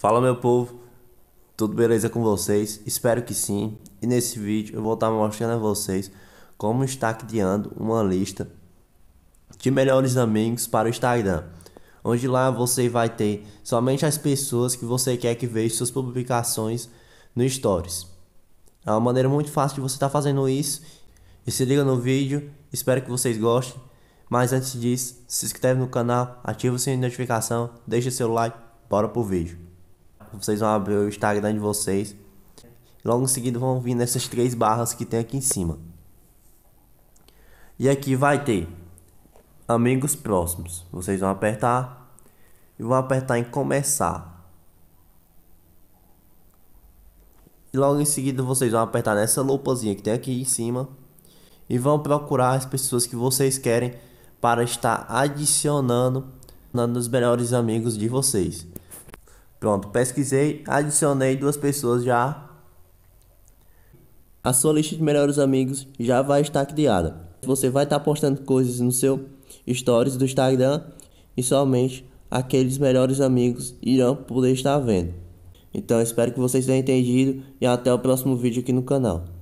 Fala meu povo, tudo beleza com vocês? Espero que sim. E nesse vídeo eu vou estar mostrando a vocês como está criando uma lista de melhores amigos para o Instagram. Onde lá você vai ter somente as pessoas que você quer que vejam suas publicações no Stories. É uma maneira muito fácil de você estar fazendo isso. E se liga no vídeo, espero que vocês gostem. Mas antes disso, se inscreve no canal, ativa o sininho de notificação, deixa seu like, bora pro vídeo vocês vão abrir o Instagram de vocês. Logo em seguida vão vir nessas três barras que tem aqui em cima. E aqui vai ter amigos próximos. Vocês vão apertar e vão apertar em começar. E logo em seguida vocês vão apertar nessa lupazinha que tem aqui em cima e vão procurar as pessoas que vocês querem para estar adicionando nos melhores amigos de vocês. Pronto, pesquisei, adicionei duas pessoas já. A sua lista de melhores amigos já vai estar criada. Você vai estar postando coisas no seu stories do Instagram e somente aqueles melhores amigos irão poder estar vendo. Então espero que vocês tenham entendido e até o próximo vídeo aqui no canal.